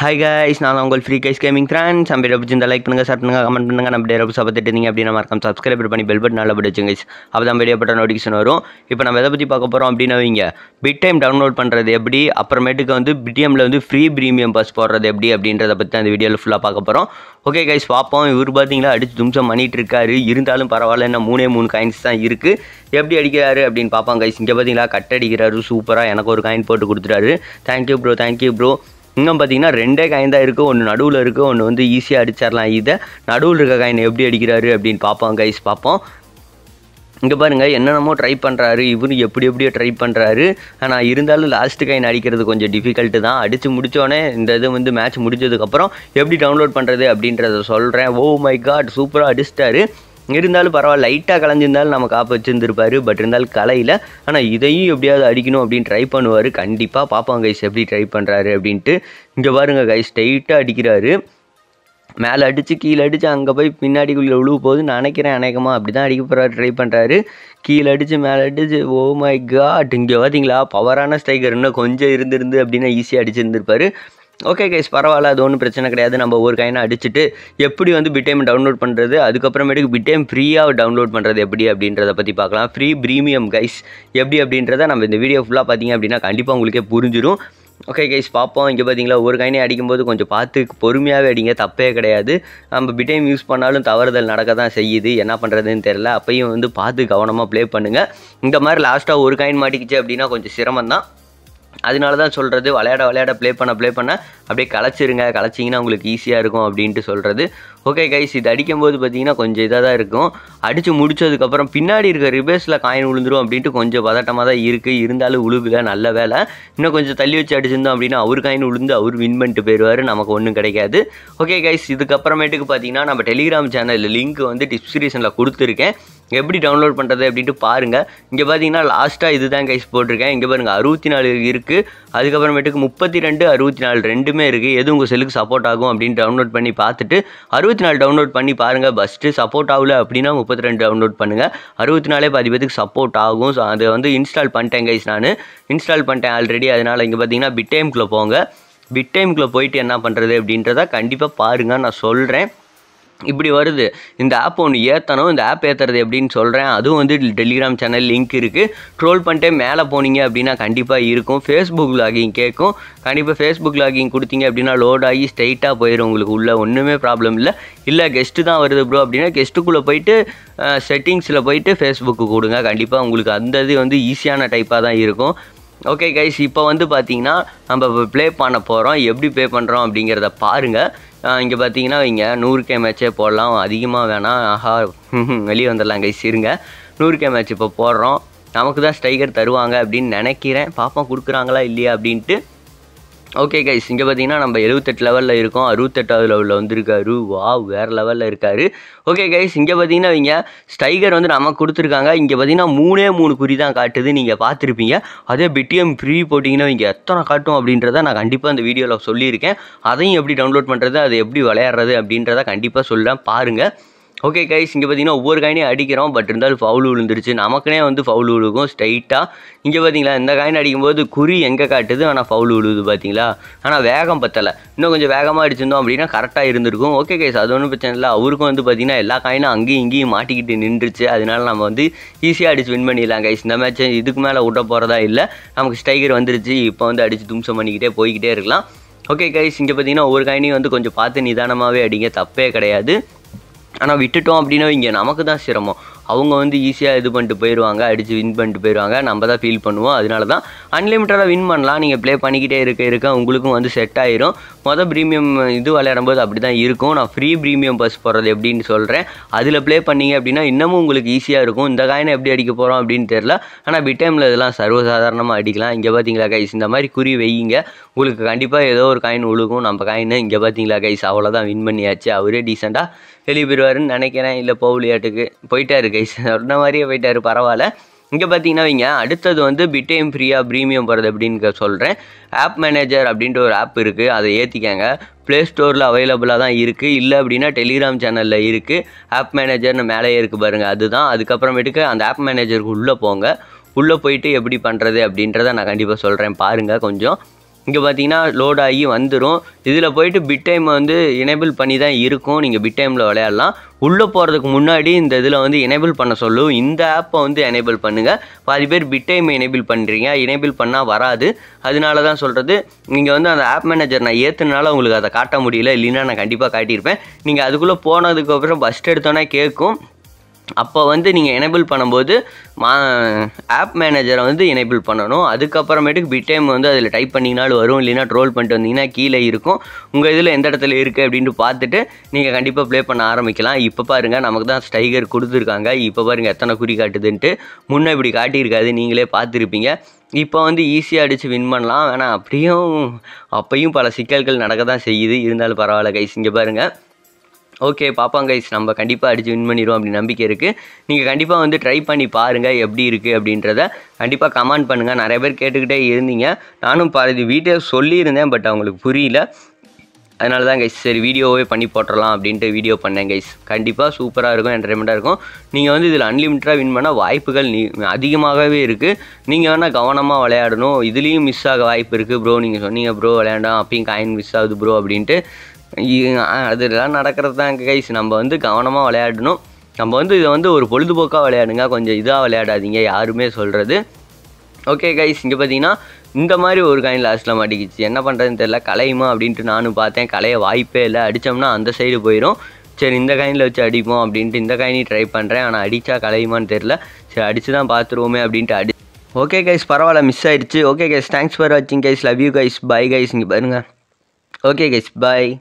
hi guys நான் உங்கள் free guys gaming friends நம்ம வீடியோ இந்த லைக் பண்ணுங்கள் ஷேர் பண்ணுங்கள் கமெண்ட் பண்ணுங்கள் நம்ம டே ரப்ஸ் இருந்தீங்க அப்படின்னா மறக்காம சப்ஸ்கிரைப் பண்ணி பெல் பட்டன் நல்லா படிச்சு கைஸ் அப்போ தான் வீடியோ பட்ட நோட்டிஃபிகேஷன் வரும் இப்போ நம்ம எதை பற்றி பார்க்க போகிறோம் அப்படின்னு வைங்க பிட் டைம் டவுன்லோட் பண்ணுறது எப்படி அப்புறமேட்டுக்கு வந்து பிடிஎம்மில் வந்து ஃப்ரீ ப்ரீமியம் பஸ் போடுறது எப்படி அப்படின்றத பற்றி அந்த வீடியோவில் ஃபுல்லாக பார்க்க போகிறோம் ஓகே கைஸ் பார்ப்போம் இவர் பார்த்தீங்களா அடிச்சு தும்சம் பண்ணிகிட்டு இருக்காரு இருந்தாலும் பரவாயில்ல என்ன மூணே மூணு காயின்ஸ் தான் இருக்குது எப்படி அடிக்கிறாரு அப்படின்னு பார்ப்பாங்க கைஸ் இங்கே பார்த்தீங்களா கட் அடிக்கிறாரு சூப்பராக எனக்கு ஒரு காயின் போட்டு கொடுத்துட்டாரு தேங்க்யூ ப்ரோ தேங்க்யூ ப்ரோ இன்னும் பார்த்தீங்கன்னா ரெண்டே காயின் தான் இருக்குது ஒன்று நடுவில் இருக்குது ஒன்று வந்து ஈஸியாக அடிச்சிடலாம் இதை நடுவில் இருக்க காயின் எப்படி அடிக்கிறாரு அப்படின்னு பார்ப்போம் கைஸ் பார்ப்போம் இங்கே பாருங்கள் என்னென்னமோ ட்ரை பண்ணுறாரு இவரு எப்படி எப்படியோ ட்ரை பண்ணுறாரு ஆனால் இருந்தாலும் லாஸ்ட் கைன் அடிக்கிறது கொஞ்சம் டிஃபிகல்ட்டு தான் அடித்து முடித்தோடனே இந்த இது வந்து மேட்ச் முடிஞ்சதுக்கப்புறம் எப்படி டவுன்லோட் பண்ணுறது அப்படின்றத சொல்கிறேன் ஓ மை காட் சூப்பராக அடிச்சிட்டாரு இருந்தாலும் பரவாயில்ல லைட்டாக கலைஞ்சிருந்தாலும் நம்ம காப்பு வச்சுருந்துருப்பார் பட் இருந்தாலும் கலையில் ஆனால் இதையும் எப்படியாவது அடிக்கணும் அப்படின்னு ட்ரை பண்ணுவார் கண்டிப்பாக பார்ப்போம் கைஸ் எப்படி ட்ரை பண்ணுறாரு அப்படின்ட்டு இங்கே பாருங்கள் கைஸ் ஸ்ட்ரைட்டாக அடிக்கிறாரு மேலே அடித்து கீழே அடித்து அங்கே போய் பின்னாடிக்குள்ளே உழுவு போது நினைக்கிறேன் அநேகமாக அப்படி தான் அடிக்க போகிறாரு ட்ரை பண்ணுறாரு கீழே அடித்து மேலே அடித்து ஓ oh மை காட் இங்கே பார்த்தீங்களா பவரான ஸ்ட்ரைக்கர் இன்னும் கொஞ்சம் இருந்திருந்து அப்படின்னா ஈஸியாக அடிச்சிருந்துருப்பார் ஓகே கைஸ் பரவாயில்ல அது ஒன்றும் பிரச்சனை கிடையாது நம்ம ஒரு கையினா அடிச்சுட்டு எப்படி வந்து பிட்டேம் டவுன்லோட் பண்ணுறது அதுக்கப்புறமேட்டுக்கு பிட்டேம் ஃப்ரீயாக டவுன்லோட் பண்ணுறது எப்படி அப்படின்றத பற்றி பார்க்கலாம் ஃப்ரீ ப்ரீமியம் கைஸ் எப்படி அப்படின்றத நம்ம இந்த வீடியோ ஃபுல்லாக பார்த்தீங்க அப்படின்னா கண்டிப்பாக உங்களுக்கே புரிஞ்சிடும் ஓகே கைஸ் பார்ப்போம் இங்கே பார்த்தீங்களா ஒரு கையினே அடிக்கும்போது கொஞ்சம் பார்த்து பொறுமையாகவே அடிங்க தப்பே கிடையாது நம்ம பிடைம் யூஸ் பண்ணாலும் தவறுதல் நடக்க தான் செய்யுது என்ன பண்ணுறதுன்னு தெரில அப்பையும் வந்து பார்த்து கவனமாக ப்ளே பண்ணுங்கள் இந்த மாதிரி லாஸ்ட்டாக ஒரு காயின் மாட்டிக்கிச்சு அப்படின்னா கொஞ்சம் சிரமம் தான் அதனால தான் சொல்கிறது விளையாட விளையாட ப்ளே பண்ண ப்ளே பண்ண அப்படியே களைச்சிருங்க களைச்சிங்கன்னா உங்களுக்கு ஈஸியாக இருக்கும் அப்படின்ட்டு சொல்கிறது ஓகே கைஸ் இது அடிக்கும்போது பார்த்தீங்கன்னா கொஞ்சம் இதாக தான் இருக்கும் அடித்து முடிச்சதுக்கப்புறம் பின்னாடி இருக்க ரிபேஸில் காயின் விழுந்துரும் அப்படின்ட்டு கொஞ்சம் பதட்டமாக தான் இருக்குது இருந்தாலும் உழுகுல நல்ல வேலை இன்னும் கொஞ்சம் தள்ளி வச்சு அடிச்சிருந்தோம் அப்படின்னா அவர் காயின் விழுந்து அவர் வின் பண்ணிட்டு போயிடுவார் நமக்கு ஒன்றும் கிடைக்காது ஓகே கைஸ் இதுக்கப்புறமேட்டுக்கு பார்த்தீங்கன்னா நம்ம டெலிகிராம் சேனலில் லிங்க் வந்து டிஸ்கிரிப்ஷனில் கொடுத்துருக்கேன் எப்படி டவுன்லோட் பண்ணுறது அப்படின்ட்டு பாருங்கள் இங்கே பார்த்தீங்கன்னா லாஸ்ட்டாக இது தான் கைஸ் போட்டிருக்கேன் இங்கே பாருங்கள் அறுபத்தி நாலு இருக்குது அதுக்கப்புறமேட்டுக்கு முப்பத்தி ரெண்டு அறுபத்தி நாலு ரெண்டுமே இருக்குது எது உங்கள் செல்லுக்கு சப்போர்ட் ஆகும் அப்படின்னு டவுன்லோட் பண்ணி பார்த்துட்டு அறுபத்தி அறுபத்தி நாலு டவுன்லோட் பண்ணி பாருங்கள் ஃபஸ்ட்டு சப்போர்ட் ஆகல அப்படின்னா முப்பத்தி ரெண்டு டவுன்லோட் பண்ணுங்கள் அறுபத்தி நாலே பாதி பேத்துக்கு சப்போர்ட் ஆகும் ஸோ அதை வந்து இன்ஸ்டால் பண்ணிட்டேன் கைஸ் நான் இன்ஸ்டால் பண்ணிட்டேன் ஆல்ரெடி அதனால் இங்கே பார்த்தீங்கன்னா பிட் டைமுக்குள்ளே போங்க பிட் டைமுக்குள்ளே போயிட்டு என்ன பண்ணுறது அப்படின்றத கண்டிப்பாக பாருங்கள் நான் சொல்கிறேன் இப்படி வருது இந்த ஆப் ஒன்று ஏற்றணும் இந்த ஆப் ஏற்றுறது எப்படின்னு சொல்கிறேன் அதுவும் வந்து டெலிகிராம் சேனல் லிங்க் இருக்குது ட்ரோல் பண்ணிட்டே மேலே போனீங்க அப்படின்னா கண்டிப்பாக இருக்கும் ஃபேஸ்புக் லாகிங் கேட்கும் கண்டிப்பாக ஃபேஸ்புக் லாகிங் கொடுத்தீங்க அப்படின்னா லோட் ஆகி ஸ்ட்ரைட்டாக போயிடும் உங்களுக்கு உள்ளே ஒன்றுமே ப்ராப்ளம் இல்லை இல்லை கெஸ்ட்டு தான் வருது ப்ரோ அப்படின்னா கெஸ்ட்டுக்குள்ளே போயிட்டு செட்டிங்ஸில் போயிட்டு ஃபேஸ்புக்கு கொடுங்க கண்டிப்பாக உங்களுக்கு அந்த இது வந்து ஈஸியான டைப்பாக தான் இருக்கும் ஓகே கைஸ் இப்போ வந்து பார்த்தீங்கன்னா நம்ம ப்ளே பண்ண போகிறோம் எப்படி ப்ளே பண்ணுறோம் அப்படிங்கிறத பாருங்கள் இங்கே பார்த்தீங்கன்னா இங்கே நூறு கே மேட்சே போடலாம் அதிகமாக வேணாம் ஆஹா வெளியே வந்துடலாம் கைஸ் இருங்க நூறு கே மேட்ச் இப்போ போடுறோம் நமக்கு தான் ஸ்ட்ரைக்கர் தருவாங்க அப்படின்னு நினைக்கிறேன் பாப்பா கொடுக்குறாங்களா இல்லையா அப்படின்ட்டு ஓகே கைஸ் இங்கே பார்த்தீங்கன்னா நம்ம எழுபத்தெட்டு லெவலில் இருக்கோம் அறுபத்தெட்டாவது லெவலில் வந்திருக்காரு வா வேறு லெவலில் இருக்கார் ஓகே கைஸ் இங்கே பார்த்தீங்கன்னா இவங்க ஸ்டைகர் வந்து நம்ம கொடுத்துருக்காங்க இங்கே பார்த்தீங்கன்னா மூணே மூணு குறி தான் காட்டுது நீங்கள் பார்த்துருப்பீங்க அதே பிடிஎம் ஃப்ரீ போட்டிங்கன்னா இங்கே எத்தனை காட்டும் அப்படின்றத நான் கண்டிப்பாக அந்த வீடியோவில் சொல்லியிருக்கேன் அதையும் எப்படி டவுன்லோட் பண்ணுறது அது எப்படி விளையாடுறது அப்படின்றத கண்டிப்பாக சொல்கிறேன் பாருங்கள் ஓகே கைஸ் இங்கே பார்த்தீங்கன்னா ஒவ்வொரு காயினையும் அடிக்கிறோம் பட் இருந்தாலும் ஃபவுல் விழுந்துருச்சு நமக்குனே வந்து ஃபவுல் விழுகும் ஸ்ட்ரைட்டாக இங்கே பார்த்தீங்களா இந்த காயின் அடிக்கும்போது குறி எங்கே காட்டுது ஆனால் ஃபவுல் விழுது பார்த்தீங்களா ஆனால் வேகம் பத்தலை இன்னும் கொஞ்சம் வேகமாக அடிச்சிருந்தோம் அப்படின்னா கரெக்டாக இருந்திருக்கும் ஓகே கைஸ் அது ஒன்றும் பிரச்சனை இல்லை அவருக்கும் வந்து பார்த்தீங்கன்னா எல்லா காயினும் அங்கேயும் இங்கேயும் மாட்டிக்கிட்டு நின்றுச்சு அதனால நம்ம வந்து ஈஸியாக அடிச்சு வின் பண்ணிடலாம் கைஸ் இந்த மேட்ச்சை இதுக்கு மேலே விட்ட போகிறதா இல்லை நமக்கு ஸ்ட்ரைக்கர் வந்துருச்சு இப்போ வந்து அடித்து தும்சம் பண்ணிக்கிட்டே போய்கிட்டே இருக்கலாம் ஓகே கைஸ் இங்கே பார்த்தீங்கன்னா ஒவ்வொரு காயினையும் வந்து கொஞ்சம் பார்த்து நிதானமாகவே அடிங்க தப்பே கிடையாது ஆனால் விட்டுட்டோம் அப்படின்னா இங்கே நமக்கு தான் சிரமம் அவங்க வந்து ஈஸியாக இது பண்ணிட்டு போயிடுவாங்க அடித்து வின் பண்ணிட்டு போயிடுவாங்க நம்ம தான் ஃபீல் பண்ணுவோம் அதனால தான் அன்லிமிட்டடாக வின் பண்ணலாம் நீங்கள் ப்ளே பண்ணிக்கிட்டே இருக்க இருக்க உங்களுக்கும் வந்து செட் ஆயிரும் மொதல் ப்ரீமியம் இது விளையாடும் போது அப்படி தான் இருக்கும் நான் ஃப்ரீ ப்ரீமியம் பஸ் போடுறது எப்படின்னு சொல்கிறேன் அதில் ப்ளே பண்ணிங்க அப்படின்னா இன்னமும் உங்களுக்கு ஈஸியாக இருக்கும் இந்த காயினை எப்படி அடிக்க போகிறோம் அப்படின்னு தெரில ஆனால் பிட் டைமில் இதெல்லாம் சர்வசாதாரணமாக அடிக்கலாம் இங்கே பார்த்தீங்களா கைஸ் இந்த மாதிரி குறி வையுங்க உங்களுக்கு கண்டிப்பாக ஏதோ ஒரு காயின் உழுகும் நம்ம காயின் இங்கே பார்த்தீங்களா கைஸ் அவ்வளோதான் வின் பண்ணியாச்சு அவரே டீசெண்டாக வெளியே போயிடுவாருன்னு நினைக்கிறேன் இல்லை போகலையாட்டுக்கு போயிட்டாரு கைஸ் சொன்ன மாதிரியே போயிட்டாரு பரவாயில்ல இங்கே பார்த்தீங்கன்னா வைங்க அடுத்தது வந்து பிட்டைம் ஃப்ரீயாக ப்ரீமியம் போகிறது அப்படின்னு சொல்கிறேன் ஆப் மேனேஜர் அப்படின்ற ஒரு ஆப் இருக்குது அதை ஏற்றிக்கங்க ப்ளே ஸ்டோரில் அவைலபிளாக தான் இருக்குது இல்லை அப்படின்னா டெலிகிராம் சேனலில் இருக்குது ஆப் மேனேஜர்னு மேலேயே இருக்குது பாருங்கள் அதுதான் அதுக்கப்புறமேட்டுக்கு அந்த ஆப் மேனேஜருக்கு உள்ளே போங்க உள்ளே போயிட்டு எப்படி பண்ணுறது அப்படின்றத நான் கண்டிப்பாக சொல்கிறேன் பாருங்கள் கொஞ்சம் இங்கே பார்த்தீங்கன்னா லோட் ஆகி வந்துடும் இதில் போயிட்டு பிட் டைம் வந்து எனேபிள் பண்ணி தான் இருக்கும் நீங்கள் பிட் டைமில் விளையாடலாம் உள்ளே போகிறதுக்கு முன்னாடி இந்த இதில் வந்து எனேபிள் பண்ண சொல்லும் இந்த ஆப்பை வந்து எனேபிள் பண்ணுங்கள் பாதி பேர் பிட் டைம் எனேபிள் பண்ணுறீங்க எனேபிள் பண்ணால் வராது அதனால தான் சொல்கிறது நீங்கள் வந்து அந்த ஆப் மேனேஜர் நான் ஏற்றுனால உங்களுக்கு அதை காட்ட முடியல இல்லைன்னா நான் கண்டிப்பாக காட்டியிருப்பேன் நீங்கள் அதுக்குள்ளே போனதுக்கப்புறம் ஃபஸ்ட் எடுத்தோன்னே கேட்கும் அப்போ வந்து நீங்கள் எனேபிள் பண்ணும்போது மா ஆப் மேனேஜரை வந்து எனேபிள் பண்ணணும் அதுக்கப்புறமேட்டுக்கு பிட் டைம் வந்து அதில் டைப் பண்ணிங்கனாலும் வரும் இல்லைனா ட்ரோல் பண்ணிட்டு வந்தீங்கன்னா கீழே இருக்கும் உங்கள் இதில் எந்த இடத்துல இருக்குது அப்படின்ட்டு பார்த்துட்டு நீங்கள் கண்டிப்பாக ப்ளே பண்ண ஆரம்பிக்கலாம் இப்போ பாருங்கள் நமக்கு தான் ஸ்டைகர் கொடுத்துருக்காங்க இப்போ பாருங்கள் எத்தனை குறி காட்டுதுன்ட்டு முன்னே இப்படி காட்டியிருக்காது நீங்களே பார்த்துருப்பீங்க இப்போ வந்து ஈஸியாக அடித்து வின் பண்ணலாம் ஆனால் அப்படியும் அப்பையும் பல சிக்கல்கள் நடக்க தான் செய்யுது இருந்தாலும் பரவாயில்ல கைஸ் இங்கே பாருங்கள் ஓகே பாப்பாங்க கைஸ் நம்ம கண்டிப்பாக அடித்து வின் பண்ணிடுவோம் அப்படின்னு நம்பிக்கை இருக்குது நீங்கள் கண்டிப்பாக வந்து ட்ரை பண்ணி பாருங்கள் எப்படி இருக்குது அப்படின்றத கண்டிப்பாக கமெண்ட் பண்ணுங்கள் நிறைய பேர் கேட்டுக்கிட்டே இருந்தீங்க நானும் பாதி வீட்டை சொல்லியிருந்தேன் பட் அவங்களுக்கு புரியல அதனால தான் கைஸ் சரி வீடியோவே பண்ணி போட்டுடலாம் அப்படின்ட்டு வீடியோ பண்ணேன் கைஸ் கண்டிப்பாக சூப்பராக இருக்கும் என்டர்டைன்மெண்ட்டாக இருக்கும் நீங்கள் வந்து இதில் அன்லிமிட்டடாக வின் பண்ண வாய்ப்புகள் நீ அதிகமாகவே இருக்குது நீங்கள் வேணால் கவனமாக விளையாடணும் இதுலேயும் மிஸ் ஆக வாய்ப்பு இருக்குது ப்ரோ நீங்கள் சொன்னீங்க ப்ரோ விளையாண்டா அப்பயும் காயின் மிஸ் ஆகுது ப்ரோ அப்படின்ட்டு அதெல்லாம் நடக்கிறது தான் கைஸ் நம்ம வந்து கவனமாக விளையாடணும் நம்ம வந்து இதை வந்து ஒரு பொழுதுபோக்காக விளையாடுங்க கொஞ்சம் இதாக விளையாடாதீங்க யாருமே சொல்கிறது ஓகே கைஸ் இங்கே பார்த்தீங்கன்னா இந்த மாதிரி ஒரு காயின் லாஸ்ட்டில் மாட்டிக்கிச்சு என்ன பண்ணுறதுன்னு தெரில கலையுமா அப்படின்ட்டு நானும் பார்த்தேன் கலைய வாய்ப்பே இல்லை அடித்தோம்னா அந்த சைடு போயிடும் சரி இந்த காயினில் வச்சு அடிப்போம் அப்படின்ட்டு இந்த காயினி ட்ரை பண்ணுறேன் ஆனால் அடித்தா கலையுமான்னு தெரில சரி அடித்து தான் பார்த்துருவோமே அப்படின்ட்டு அடி ஓகே கைஸ் பரவாயில்ல மிஸ் ஆயிடுச்சு ஓகே கைஸ் தேங்க்ஸ் ஃபார் வாட்சிங் guys love you guys bye guys இங்கே பாருங்கள் ஓகே கைஸ் பாய்